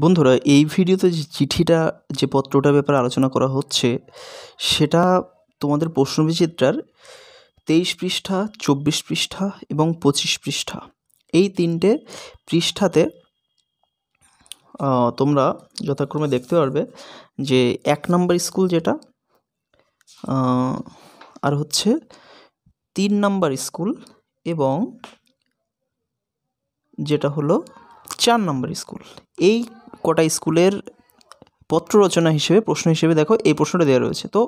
বন্ধুরা এই ভিডিওতে যে চিঠিটা যে পত্রটা ব্যাপারে আলোচনা করা হচ্ছে সেটা তোমাদের প্রশ্নবিচিত্রার তেইশ পৃষ্ঠা চব্বিশ পৃষ্ঠা এবং পঁচিশ পৃষ্ঠা এই তিনটে পৃষ্ঠাতে তোমরা যথাক্রমে দেখতে পারবে যে এক নম্বর স্কুল যেটা আর হচ্ছে তিন নাম্বার স্কুল এবং যেটা হলো চার নম্বর স্কুল এই কটা স্কুলের পত্র রচনা হিসেবে প্রশ্ন হিসেবে দেখো এই প্রশ্নটা দেওয়া রয়েছে তো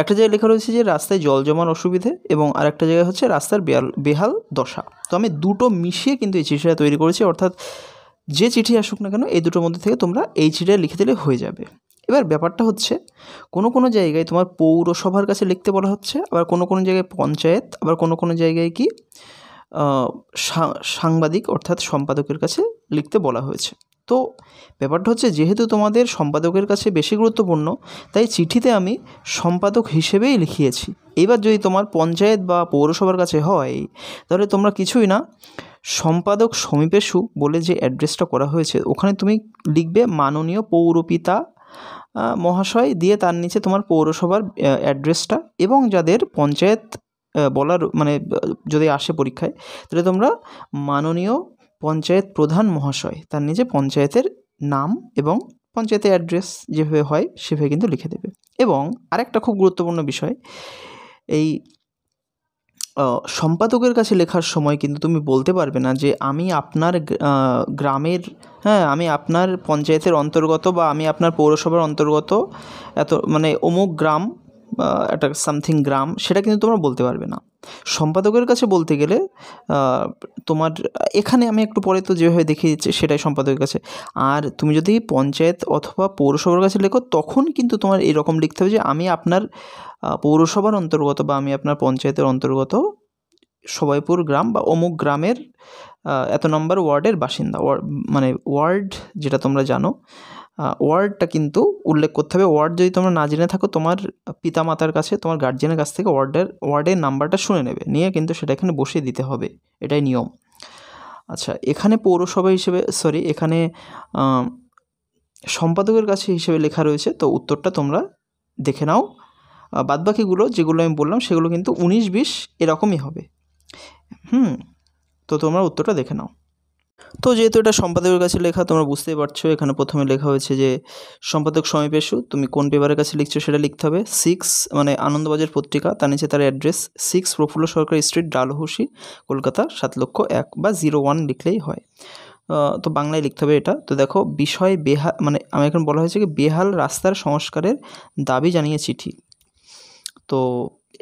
একটা জায়গায় লেখা রয়েছে যে রাস্তায় জল জমার অসুবিধে এবং আরেকটা জায়গায় হচ্ছে রাস্তার বেহাল বেহাল দশা তো আমি দুটো মিশিয়ে কিন্তু এই চিঠিটা তৈরি করেছি অর্থাৎ যে চিঠি আসুক না কেন এই দুটোর মধ্যে থেকে তোমরা এই চিঠিটা লিখে দিলে হয়ে যাবে এবার ব্যাপারটা হচ্ছে কোনো কোনো জায়গায় তোমার পৌরসভার কাছে লিখতে বলা হচ্ছে আবার কোনো কোনো জায়গায় পঞ্চায়েত আবার কোনো কোনো জায়গায় কি সাংবাদিক অর্থাৎ সম্পাদকের কাছে লিখতে বলা হয়েছে তো ব্যাপারটা হচ্ছে যেহেতু তোমাদের সম্পাদকের কাছে বেশি গুরুত্বপূর্ণ তাই চিঠিতে আমি সম্পাদক হিসেবেই লিখিয়েছি এবার যদি তোমার পঞ্চায়েত বা পৌরসভার কাছে হয় তাহলে তোমরা কিছুই না সম্পাদক সমীপেশু বলে যে অ্যাড্রেসটা করা হয়েছে ওখানে তুমি লিখবে মাননীয় পৌরপিতা মহাশয় দিয়ে তার নিচে তোমার পৌরসভার অ্যাড্রেসটা এবং যাদের পঞ্চায়েত বলার মানে যদি আসে পরীক্ষায় তাহলে তোমরা মাননীয় পঞ্চায়েত প্রধান মহাশয় তার নিজে পঞ্চায়েতের নাম এবং পঞ্চায়েতের অ্যাড্রেস যেভাবে হয় সেভাবে কিন্তু লিখে দেবে এবং আরেকটা খুব গুরুত্বপূর্ণ বিষয় এই সম্পাদকের কাছে লেখার সময় কিন্তু তুমি বলতে পারবে না যে আমি আপনার গ্রামের হ্যাঁ আমি আপনার পঞ্চায়েতের অন্তর্গত বা আমি আপনার পৌরসভার অন্তর্গত এত মানে অমুক গ্রাম একটা সামথিং গ্রাম সেটা কিন্তু তোমরা বলতে পারবে না সম্পাদকের কাছে বলতে গেলে তোমার এখানে আমি একটু পরে তো যেভাবে দেখিয়েছি সেটাই সম্পাদকের কাছে আর তুমি যদি পঞ্চায়েত অথবা পৌরসভার কাছে লেখো তখন কিন্তু তোমার এরকম লিখতে হবে যে আমি আপনার পৌরসভার অন্তর্গত বা আমি আপনার পঞ্চায়েতের অন্তর্গত সবাইপুর গ্রাম বা অমুক গ্রামের এত নম্বর ওয়ার্ডের বাসিন্দা মানে ওয়ার্ড যেটা তোমরা জানো ওয়ার্ডটা কিন্তু উল্লেখ করতে হবে ওয়ার্ড যদি তোমরা না জেনে থাকো তোমার পিতামাতার কাছে তোমার গার্জেনের কাছ থেকে ওয়ার্ডের ওয়ার্ডের নাম্বারটা শুনে নেবে নিয়ে কিন্তু সেটা এখানে বসিয়ে দিতে হবে এটাই নিয়ম আচ্ছা এখানে পৌরসভা হিসেবে সরি এখানে সম্পাদকের কাছে হিসেবে লেখা রয়েছে তো উত্তরটা তোমরা দেখে নাও বাদবাকিগুলো যেগুলো আমি বললাম সেগুলো কিন্তু উনিশ বিশ এরকমই হবে হুম তো তোমরা উত্তরটা দেখে নাও তো যেহেতু এটা সম্পাদকের কাছে লেখা তোমরা বুঝতেই পারছো এখানে প্রথমে লেখা হয়েছে যে সম্পাদক সমীপেশু তুমি কোন পেপারের কাছে লিখছো সেটা লিখতে হবে সিক্স মানে আনন্দবাজার পত্রিকা তার নিচে তার address six Prafulla Sarkar street Dalhousie Kolkata সাত লক্ষ এক বা জিরো ওয়ান লিখলেই হয় তো বাংলায় লিখতে হবে এটা তো দেখো বিষয় বেহাল মানে আমি এখন বলা হয়েছে কি বেহাল রাস্তার সংস্কারের দাবি জানিয়ে চিঠি তো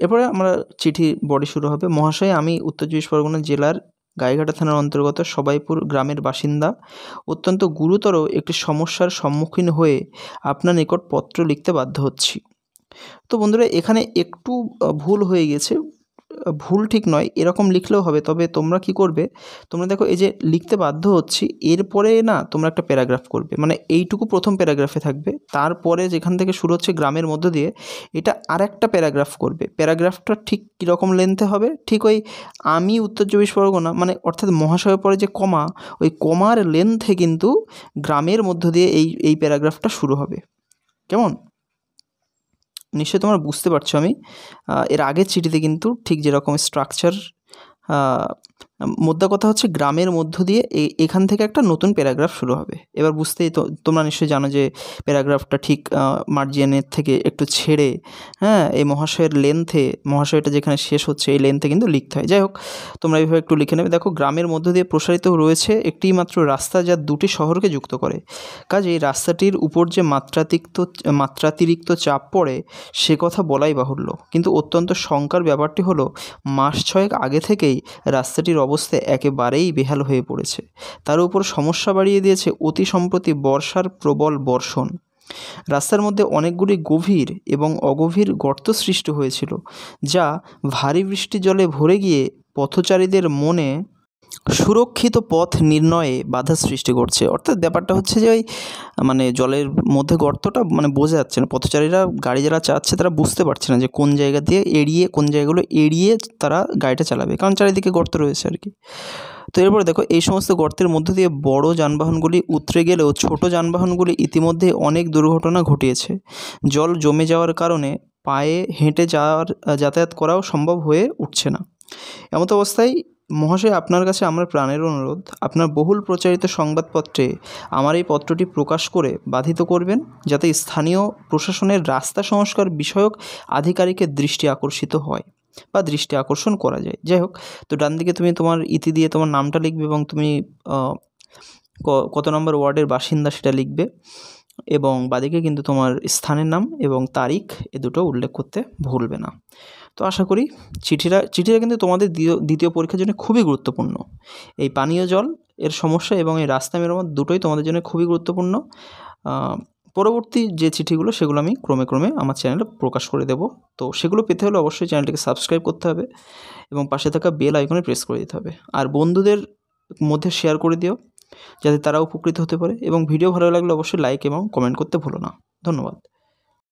এরপরে আমরা চিঠি বডি শুরু হবে মহাশয় আমি উত্তর চব্বিশ পরগনা জেলার গাইঘাটা থানার অন্তর্গত সবাইপুর গ্রামের বাসিন্দা অত্যন্ত গুরুতর একটি সমস্যার সম্মুখীন হয়ে আপনার নিকট পত্র লিখতে বাধ্য হচ্ছি তো বন্ধুরা এখানে একটু ভুল হয়ে গেছে ভুল ঠিক নয় এরকম লিখলেও হবে তবে তোমরা কি করবে তোমরা দেখো এই যে লিখতে বাধ্য হচ্ছি এরপরে না তোমরা একটা প্যারাগ্রাফ করবে মানে এইটুকু প্রথম প্যারাগ্রাফে থাকবে তারপরে যেখান থেকে শুরু হচ্ছে গ্রামের মধ্য দিয়ে এটা আর একটা প্যারাগ্রাফ করবে প্যারাগ্রাফটা ঠিক কীরকম লেনথে হবে ঠিক ওই আমি উত্তর চব্বিশ পরগনা মানে অর্থাৎ মহাশয়ের পরে যে কমা ওই কমার লেন্থে কিন্তু গ্রামের মধ্য দিয়ে এই এই প্যারাগ্রাফটা শুরু হবে কেমন নিশ্চয়ই তোমরা বুঝতে পারছো আমি এর আগের চিঠিতে কিন্তু ঠিক যেরকম স্ট্রাকচার মোদ্দা কথা হচ্ছে গ্রামের মধ্য দিয়ে এখান থেকে একটা নতুন প্যারাগ্রাফ শুরু হবে এবার বুঝতেই তো তোমরা নিশ্চয়ই জানো যে প্যারাগ্রাফটা ঠিক মার্জিয়ানের থেকে একটু ছেড়ে হ্যাঁ এই মহাশয়ের লেন্থে মহাশয়টা যেখানে শেষ হচ্ছে এই লেন্থে কিন্তু লিখতে হয় যাই হোক তোমরা এইভাবে একটু লিখে নেবে দেখো গ্রামের মধ্য দিয়ে প্রসারিত রয়েছে একটি মাত্র রাস্তা যা দুটি শহরকে যুক্ত করে কাজে এই রাস্তাটির উপর যে মাত্রাতিক্ত মাত্রাতিরিক্ত চাপ পড়ে সে কথা বলাই বাহুল্য কিন্তু অত্যন্ত শঙ্কার ব্যাপারটি হলো মাস ছয়েক আগে থেকেই রাস্তাটির অবস্থা অবস্থা একেবারেই বেহাল হয়ে পড়েছে তার উপর সমস্যা বাড়িয়ে দিয়েছে অতি সম্প্রতি বর্ষার প্রবল বর্ষণ রাস্তার মধ্যে অনেকগুলি গভীর এবং অগভীর গর্ত সৃষ্টি হয়েছিল যা ভারী বৃষ্টি জলে ভরে গিয়ে পথচারীদের মনে সুরক্ষিত পথ নির্ণয়ে বাধা সৃষ্টি করছে অর্থাৎ ব্যাপারটা হচ্ছে যে ওই মানে জলের মধ্যে গর্তটা মানে বোঝা যাচ্ছে না পথচারীরা গাড়ি যারা চালাচ্ছে তারা বুঝতে পারছে না যে কোন জায়গা দিয়ে এড়িয়ে কোন জায়গাগুলো এড়িয়ে তারা গাড়িটা চালাবে কারণ চারিদিকে গর্ত রয়েছে আর কি তো এরপর দেখো এই সমস্ত গর্তের মধ্য দিয়ে বড় যানবাহনগুলি উতরে গেলেও ছোট যানবাহনগুলি ইতিমধ্যে অনেক দুর্ঘটনা ঘটিয়েছে জল জমে যাওয়ার কারণে পায়ে হেঁটে যাওয়ার যাতায়াত করাও সম্ভব হয়ে উঠছে না এমতো অবস্থায় মহাশয় আপনার কাছে আমার প্রাণের অনুরোধ আপনার বহুল প্রচারিত সংবাদপত্রে আমার এই পত্রটি প্রকাশ করে বাধিত করবেন যাতে স্থানীয় প্রশাসনের রাস্তা সংস্কার বিষয়ক আধিকারিকের দৃষ্টি আকর্ষিত হয় বা দৃষ্টি আকর্ষণ করা যায় যাই হোক তো ডান দিকে তুমি তোমার ইতি দিয়ে তোমার নামটা লিখবে এবং তুমি কত নম্বর ওয়ার্ডের বাসিন্দা সেটা লিখবে এবং বাদিকে কিন্তু তোমার স্থানের নাম এবং তারিখ এ দুটো উল্লেখ করতে ভুলবে না তো আশা করি চিঠিরা চিঠিরা কিন্তু তোমাদের দ্বিতীয় পরীক্ষার জন্য খুবই গুরুত্বপূর্ণ এই পানীয় জল এর সমস্যা এবং এই রাস্তা মেরামত দুটোই তোমাদের জন্য খুবই গুরুত্বপূর্ণ পরবর্তী যে চিঠিগুলো সেগুলো আমি ক্রমে ক্রমে আমার চ্যানেলে প্রকাশ করে দেব তো সেগুলো পেতে হলে অবশ্যই চ্যানেলটিকে সাবস্ক্রাইব করতে হবে এবং পাশে থাকা বেল আইকনে প্রেস করে দিতে হবে আর বন্ধুদের মধ্যে শেয়ার করে দিও যাতে তারা উপকৃত হতে পারে এবং ভিডিও ভালো লাগলে অবশ্যই লাইক এবং কমেন্ট করতে ভুলো না ধন্যবাদ